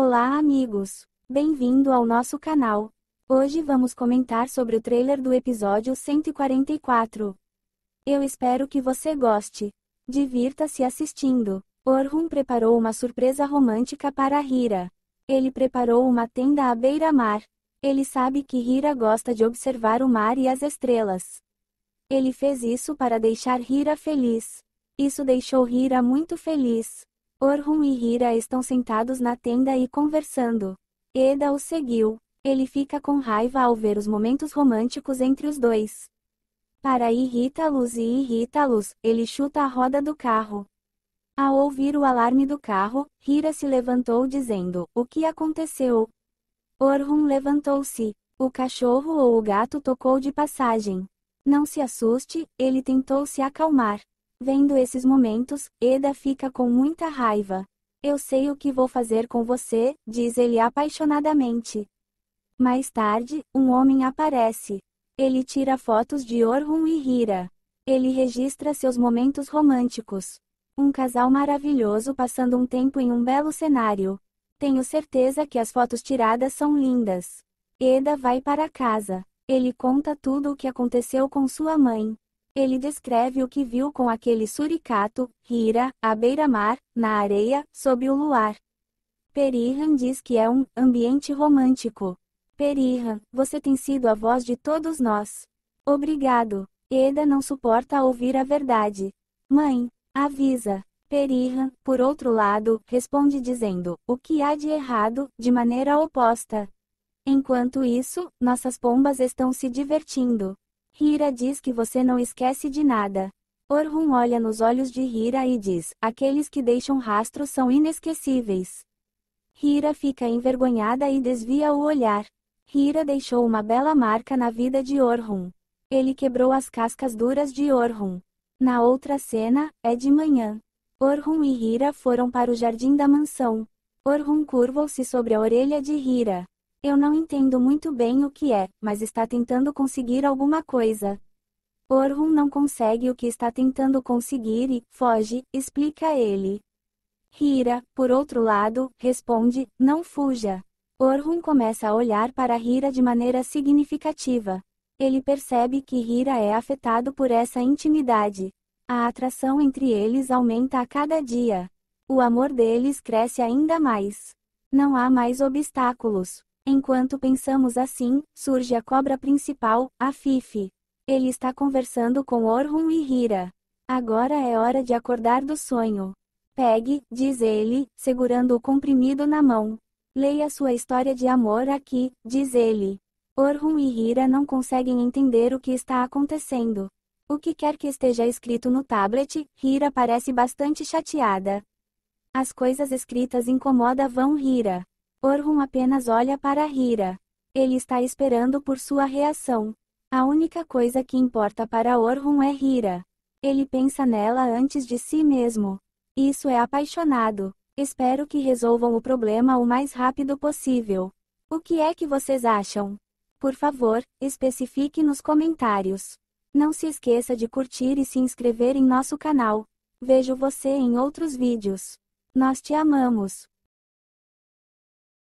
Olá amigos! Bem-vindo ao nosso canal. Hoje vamos comentar sobre o trailer do episódio 144. Eu espero que você goste. Divirta-se assistindo. Orhun preparou uma surpresa romântica para Hira. Ele preparou uma tenda à beira-mar. Ele sabe que Hira gosta de observar o mar e as estrelas. Ele fez isso para deixar Hira feliz. Isso deixou Hira muito feliz. Orhun e Hira estão sentados na tenda e conversando. Eda o seguiu. Ele fica com raiva ao ver os momentos românticos entre os dois. Para irritá-los e irritá-los, ele chuta a roda do carro. Ao ouvir o alarme do carro, Hira se levantou dizendo: O que aconteceu? Orhun levantou-se. O cachorro ou o gato tocou de passagem. Não se assuste, ele tentou se acalmar. Vendo esses momentos, Eda fica com muita raiva. Eu sei o que vou fazer com você, diz ele apaixonadamente. Mais tarde, um homem aparece. Ele tira fotos de Orhun e Hira. Ele registra seus momentos românticos. Um casal maravilhoso passando um tempo em um belo cenário. Tenho certeza que as fotos tiradas são lindas. Eda vai para casa. Ele conta tudo o que aconteceu com sua mãe. Ele descreve o que viu com aquele suricato, Hira, à beira-mar, na areia, sob o luar. Perihan diz que é um ambiente romântico. Perihan, você tem sido a voz de todos nós. Obrigado. Eda não suporta ouvir a verdade. Mãe, avisa. Perihan, por outro lado, responde dizendo: o que há de errado, de maneira oposta. Enquanto isso, nossas pombas estão se divertindo. Hira diz que você não esquece de nada. Orhun olha nos olhos de Hira e diz: Aqueles que deixam rastro são inesquecíveis. Hira fica envergonhada e desvia o olhar. Hira deixou uma bela marca na vida de Orhun. Ele quebrou as cascas duras de Orhun. Na outra cena, é de manhã. Orhun e Hira foram para o jardim da mansão. Orhun curvou-se sobre a orelha de Hira. Eu não entendo muito bem o que é, mas está tentando conseguir alguma coisa. Orhun não consegue o que está tentando conseguir e foge, explica ele. Hira, por outro lado, responde: Não fuja. Orhun começa a olhar para Hira de maneira significativa. Ele percebe que Hira é afetado por essa intimidade. A atração entre eles aumenta a cada dia. O amor deles cresce ainda mais. Não há mais obstáculos. Enquanto pensamos assim, surge a cobra principal, a Fifi. Ele está conversando com Orhun e Hira. Agora é hora de acordar do sonho. Pegue, diz ele, segurando o comprimido na mão. Leia sua história de amor aqui, diz ele. Orhun e Hira não conseguem entender o que está acontecendo. O que quer que esteja escrito no tablet, Hira parece bastante chateada. As coisas escritas incomodam Hira. Orhun apenas olha para Hira. Ele está esperando por sua reação. A única coisa que importa para Orhun é Hira. Ele pensa nela antes de si mesmo. Isso é apaixonado. Espero que resolvam o problema o mais rápido possível. O que é que vocês acham? Por favor, especifique nos comentários. Não se esqueça de curtir e se inscrever em nosso canal. Vejo você em outros vídeos. Nós te amamos.